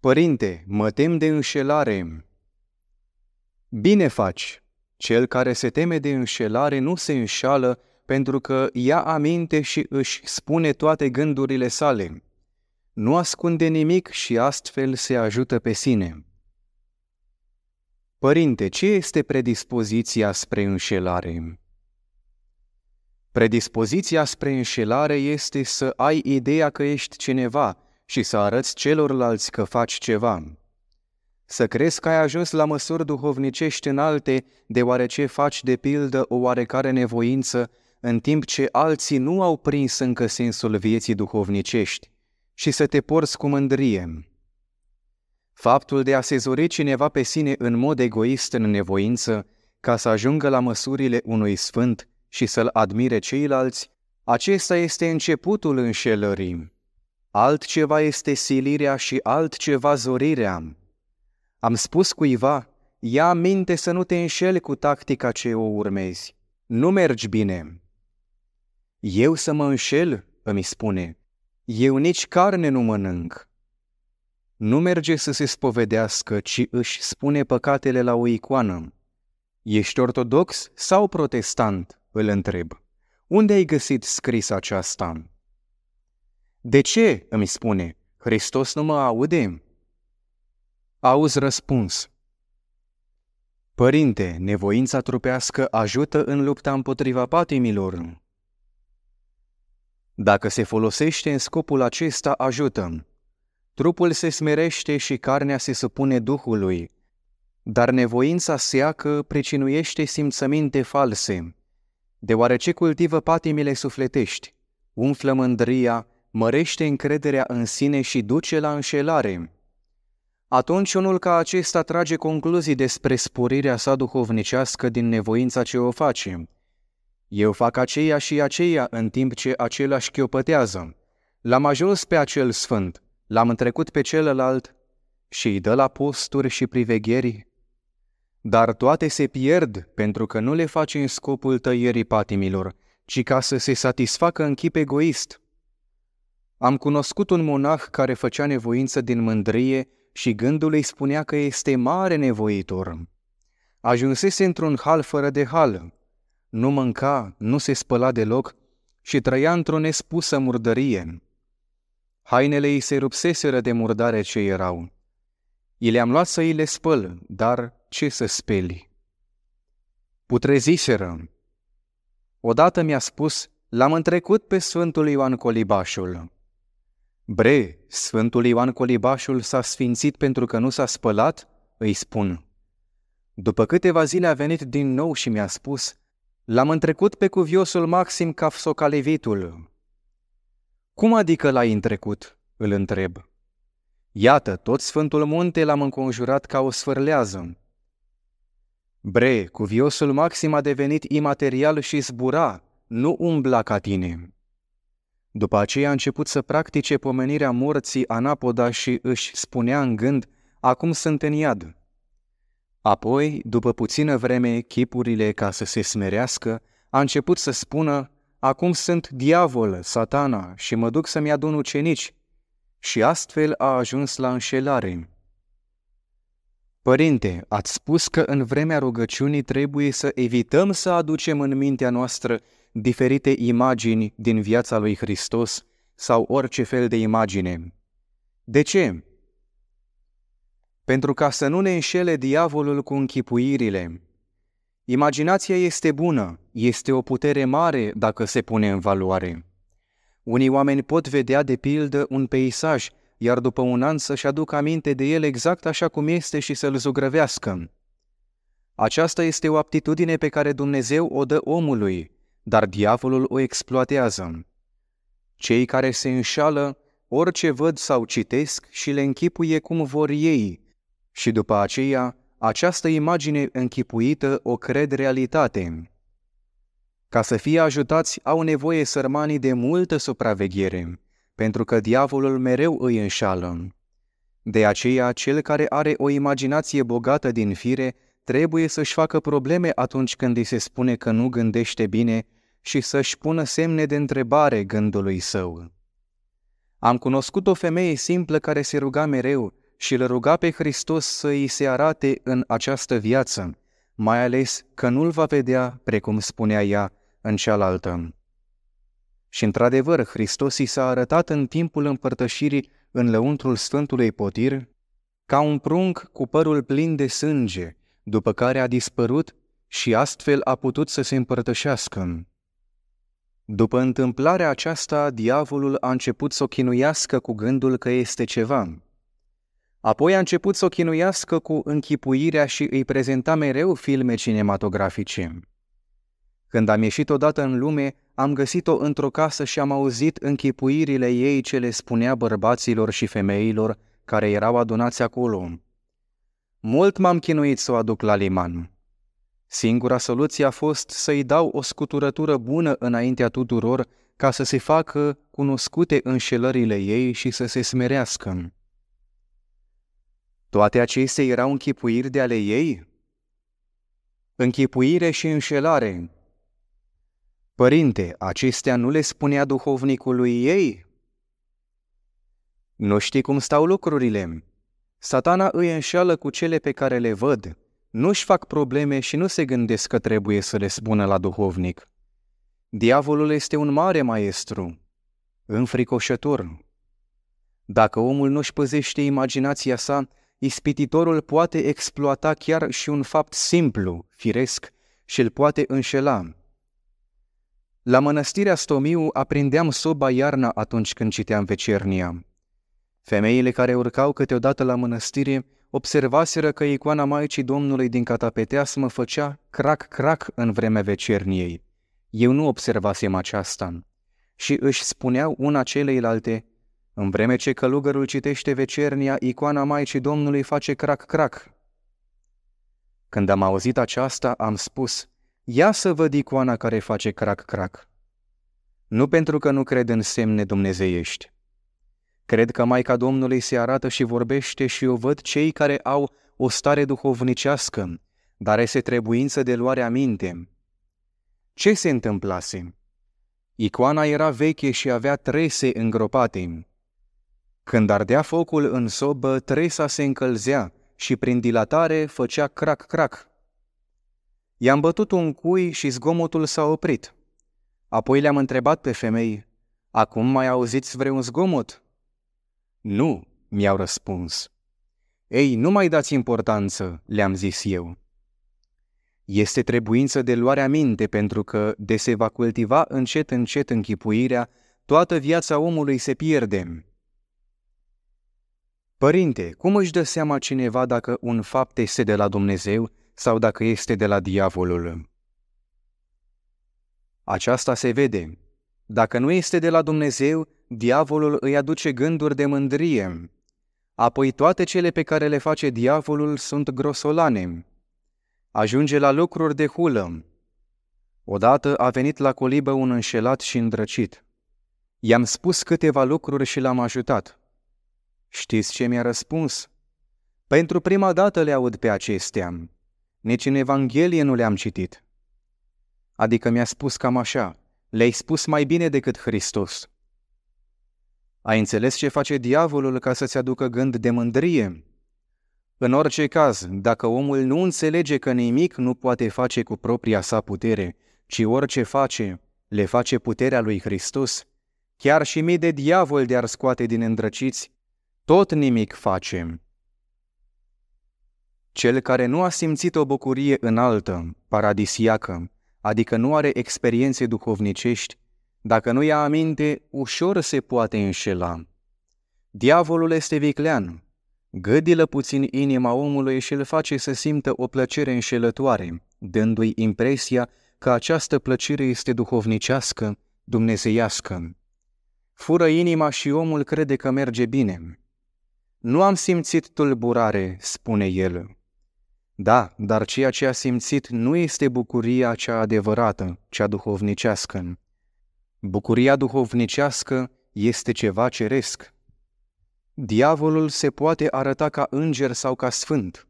Părinte, mă tem de înșelare. Bine faci! Cel care se teme de înșelare nu se înșală pentru că ia aminte și își spune toate gândurile sale. Nu ascunde nimic și astfel se ajută pe sine. Părinte, ce este predispoziția spre înșelare? Predispoziția spre înșelare este să ai ideea că ești cineva – și să arăți celorlalți că faci ceva. Să crezi că ai ajuns la măsuri duhovnicești înalte, deoarece faci de pildă o oarecare nevoință, în timp ce alții nu au prins încă sensul vieții duhovnicești, și să te porți cu mândrie. Faptul de a se zori cineva pe sine în mod egoist în nevoință, ca să ajungă la măsurile unui sfânt și să-l admire ceilalți, acesta este începutul înșelării altceva este silirea și altceva zorirea. Am spus cuiva, ia minte să nu te înșeli cu tactica ce o urmezi. Nu mergi bine. Eu să mă înșel, îmi spune, eu nici carne nu mănânc. Nu merge să se spovedească, ci își spune păcatele la o icoană. Ești ortodox sau protestant? îl întreb. Unde ai găsit scris aceasta? De ce, îmi spune, Hristos nu mă aude? Auzi răspuns. Părinte, nevoința trupească ajută în lupta împotriva patimilor. Dacă se folosește în scopul acesta, ajută. Trupul se smerește și carnea se supune Duhului, dar nevoința seacă precinuiește simțăminte false, deoarece cultivă patimile sufletești, umflă mândria, mărește încrederea în sine și duce la înșelare. Atunci unul ca acesta trage concluzii despre sporirea sa duhovnicească din nevoința ce o face. Eu fac aceea și aceea în timp ce același chiopătează. L-am ajuns pe acel sfânt, l-am întrecut pe celălalt și îi dă la posturi și privegheri. Dar toate se pierd pentru că nu le face în scopul tăierii patimilor, ci ca să se satisfacă în chip egoist – am cunoscut un monah care făcea nevoință din mândrie și gândul îi spunea că este mare nevoitor. Ajunsese într-un hal fără de hal. Nu mânca, nu se spăla deloc și trăia într-o nespusă murdărie. Hainele îi se rupseseră de murdare ce erau. I le-am luat să îi le spăl, dar ce să speli? Putreziseră. Odată mi-a spus, l-am întrecut pe Sfântul Ioan Colibașul. Bre, Sfântul Ioan Colibașul s-a sfințit pentru că nu s-a spălat? Îi spun. După câteva zile a venit din nou și mi-a spus, L-am întrecut pe cuviosul Maxim Cafsocalevitul. Cum adică l-ai întrecut? îl întreb. Iată, tot Sfântul Munte l-am înconjurat ca o sfârlează. Bre, cuviosul Maxim a devenit imaterial și zbura, nu umbla ca tine. După aceea a început să practice pomenirea morții Anapoda și își spunea în gând, acum sunt în iad. Apoi, după puțină vreme, chipurile, ca să se smerească, a început să spună, acum sunt diavol, satana, și mă duc să-mi adun ucenici. Și astfel a ajuns la înșelare. Părinte, ați spus că în vremea rugăciunii trebuie să evităm să aducem în mintea noastră diferite imagini din viața lui Hristos sau orice fel de imagine. De ce? Pentru ca să nu ne înșele diavolul cu închipuirile. Imaginația este bună, este o putere mare dacă se pune în valoare. Unii oameni pot vedea de pildă un peisaj, iar după un an să-și aducă aminte de el exact așa cum este și să-l zugrăvească. Aceasta este o aptitudine pe care Dumnezeu o dă omului, dar diavolul o exploatează. Cei care se înșală orice văd sau citesc și le închipuie cum vor ei și după aceea această imagine închipuită o cred realitate. Ca să fie ajutați, au nevoie sărmanii de multă supraveghere, pentru că diavolul mereu îi înșală. De aceea, cel care are o imaginație bogată din fire trebuie să-și facă probleme atunci când îi se spune că nu gândește bine și să-și pună semne de întrebare gândului său. Am cunoscut o femeie simplă care se ruga mereu și îl ruga pe Hristos să îi se arate în această viață, mai ales că nu-l va vedea, precum spunea ea, în cealaltă. Și într-adevăr, Hristos i s-a arătat în timpul împărtășirii în lăuntrul Sfântului Potir ca un prunc cu părul plin de sânge, după care a dispărut și astfel a putut să se împărtășească. După întâmplarea aceasta, diavolul a început să o chinuiască cu gândul că este ceva. Apoi a început să o chinuiască cu închipuirea și îi prezenta mereu filme cinematografice. Când am ieșit odată în lume, am găsit-o într-o casă și am auzit închipuirile ei ce le spunea bărbaților și femeilor care erau adunați acolo. Mult m-am chinuit să o aduc la liman. Singura soluție a fost să-i dau o scuturătură bună înaintea tuturor ca să se facă cunoscute înșelările ei și să se smerească. Toate acestea erau închipuiri de ale ei? Închipuire și înșelare. Părinte, acestea nu le spunea duhovnicului ei? Nu știi cum stau lucrurile. Satana îi înșeală cu cele pe care le văd, nu-și fac probleme și nu se gândesc că trebuie să le spună la duhovnic. Diavolul este un mare maestru, înfricoșător. Dacă omul nu-și păzește imaginația sa, ispititorul poate exploata chiar și un fapt simplu, firesc, și îl poate înșela. La mănăstirea Stomiu aprindeam soba iarna atunci când citeam vecernia. Femeile care urcau câteodată la mănăstire observaseră că icoana Maicii Domnului din catapetea mă făcea crac-crac în vremea vecerniei. Eu nu observasem aceasta. Și își spuneau una celeilalte, în vreme ce călugărul citește vecernia, icoana Maicii Domnului face crac-crac. Când am auzit aceasta, am spus, ia să văd icoana care face crac-crac. Nu pentru că nu cred în semne dumnezeiești, Cred că Maica Domnului se arată și vorbește și o văd cei care au o stare duhovnicească, dar este trebuință de luare aminte. Ce se întâmplase? Icoana era veche și avea trese îngropate. Când ardea focul în sobă, tresa se încălzea și prin dilatare făcea crac-crac. I-am bătut un cui și zgomotul s-a oprit. Apoi le-am întrebat pe femei, Acum mai auziți vreun zgomot?" Nu, mi-au răspuns. Ei, nu mai dați importanță, le-am zis eu. Este trebuință de luare aminte pentru că, de se va cultiva încet încet închipuirea, toată viața omului se pierde. Părinte, cum își dă seama cineva dacă un fapt este de la Dumnezeu sau dacă este de la diavolul? Aceasta se vede. Dacă nu este de la Dumnezeu, diavolul îi aduce gânduri de mândrie, apoi toate cele pe care le face diavolul sunt grosolane. Ajunge la lucruri de hulă. Odată a venit la colibă un înșelat și îndrăcit. I-am spus câteva lucruri și l-am ajutat. Știți ce mi-a răspuns? Pentru prima dată le aud pe acestea. Nici în Evanghelie nu le-am citit. Adică mi-a spus cam așa, le-ai spus mai bine decât Hristos. Ai înțeles ce face diavolul ca să-ți aducă gând de mândrie? În orice caz, dacă omul nu înțelege că nimic nu poate face cu propria sa putere, ci orice face, le face puterea lui Hristos, chiar și mii de diavol de-ar scoate din îndrăciți, tot nimic facem. Cel care nu a simțit o bucurie înaltă, paradisiacă, adică nu are experiențe duhovnicești, dacă nu ia aminte, ușor se poate înșela. Diavolul este viclean, gâdilă puțin inima omului și îl face să simtă o plăcere înșelătoare, dându-i impresia că această plăcere este duhovnicească, dumnezeiască. Fură inima și omul crede că merge bine. Nu am simțit tulburare, spune el. Da, dar ceea ce a simțit nu este bucuria cea adevărată, cea duhovnicească. Bucuria duhovnicească este ceva ceresc. Diavolul se poate arăta ca înger sau ca sfânt.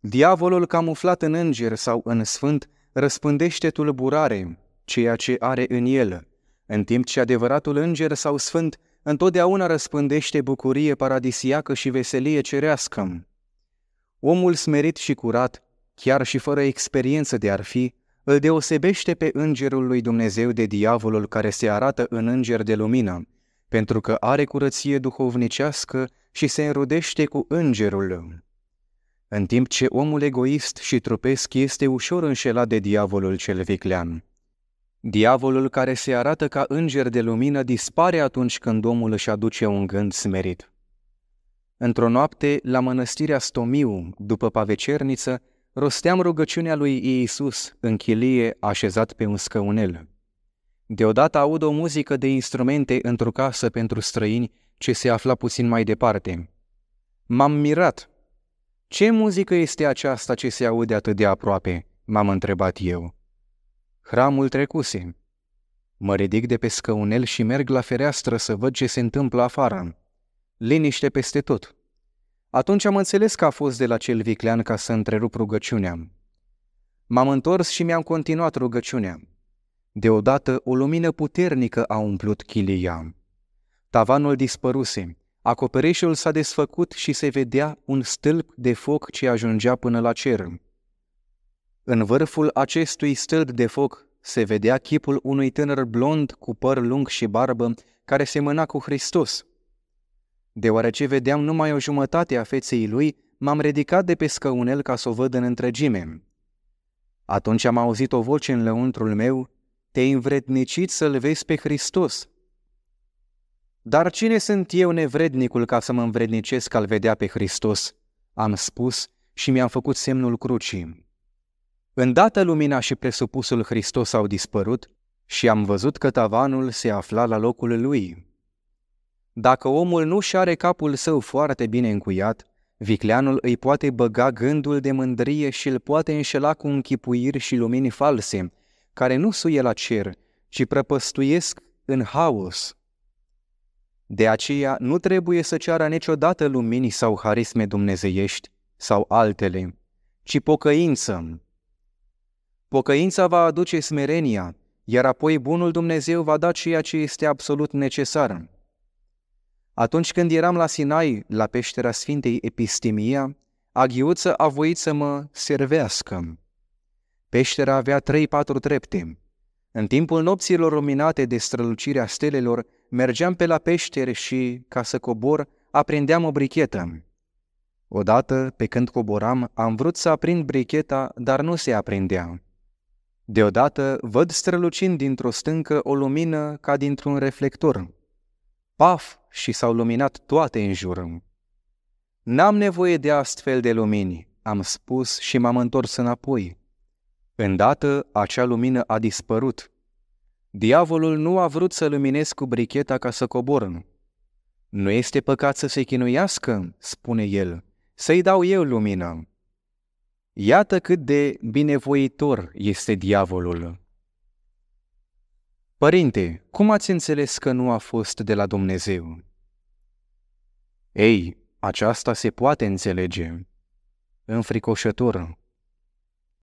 Diavolul camuflat în înger sau în sfânt răspândește tulburare, ceea ce are în el, în timp ce adevăratul înger sau sfânt întotdeauna răspândește bucurie paradisiacă și veselie cerească. Omul smerit și curat, chiar și fără experiență de ar fi, îl deosebește pe îngerul lui Dumnezeu de diavolul care se arată în înger de lumină, pentru că are curăție duhovnicească și se înrudește cu îngerul. În timp ce omul egoist și trupesc este ușor înșelat de diavolul cel viclean. Diavolul care se arată ca înger de lumină dispare atunci când omul își aduce un gând smerit. Într-o noapte, la mănăstirea Stomiu, după pavecerniță, rosteam rugăciunea lui Iisus în chilie așezat pe un scăunel. Deodată aud o muzică de instrumente într-o casă pentru străini ce se afla puțin mai departe. M-am mirat. Ce muzică este aceasta ce se aude atât de aproape? m-am întrebat eu. Hramul trecuse. Mă ridic de pe scăunel și merg la fereastră să văd ce se întâmplă afară. Liniște peste tot. Atunci am înțeles că a fost de la cel viclean ca să întrerup rugăciunea. M-am întors și mi-am continuat rugăciunea. Deodată o lumină puternică a umplut chilia. Tavanul dispăruse, acoperișul s-a desfăcut și se vedea un stâlp de foc ce ajungea până la cer. În vârful acestui stâlp de foc se vedea chipul unui tânăr blond cu păr lung și barbă care semăna cu Hristos – Deoarece vedeam numai o jumătate a feței lui, m-am ridicat de pe scăunel ca să o văd în întregime. Atunci am auzit o voce în lăuntrul meu, te-ai învrednicit să-L vezi pe Hristos. Dar cine sunt eu nevrednicul ca să mă învrednicesc al vedea pe Hristos? Am spus și mi-am făcut semnul crucii. Îndată lumina și presupusul Hristos au dispărut și am văzut că tavanul se afla la locul lui. Dacă omul nu și are capul său foarte bine încuiat, vicleanul îi poate băga gândul de mândrie și îl poate înșela cu închipuiri și lumini false, care nu suie la cer, ci prăpăstuiesc în haos. De aceea nu trebuie să ceară niciodată lumini sau harisme dumnezeiești sau altele, ci pocăință. Pocăința va aduce smerenia, iar apoi bunul Dumnezeu va da ceea ce este absolut necesar. Atunci când eram la Sinai, la peștera Sfintei Epistemia, Aghiuță a voit să mă servească. Peștera avea trei-patru trepte. În timpul nopților luminate de strălucirea stelelor, mergeam pe la peștere și, ca să cobor, aprindeam o brichetă. Odată, pe când coboram, am vrut să aprind bricheta, dar nu se aprindea. Deodată văd strălucind dintr-o stâncă o lumină ca dintr-un reflector. Paf și s-au luminat toate în jurul. N-am nevoie de astfel de lumini, am spus și m-am întors înapoi. Îndată acea lumină a dispărut. Diavolul nu a vrut să luminez cu bricheta ca să coborâm. Nu este păcat să se chinuiască, spune el, să-i dau eu lumină. Iată cât de binevoitor este diavolul. Părinte, cum ați înțeles că nu a fost de la Dumnezeu? Ei, aceasta se poate înțelege. Înfricoșător,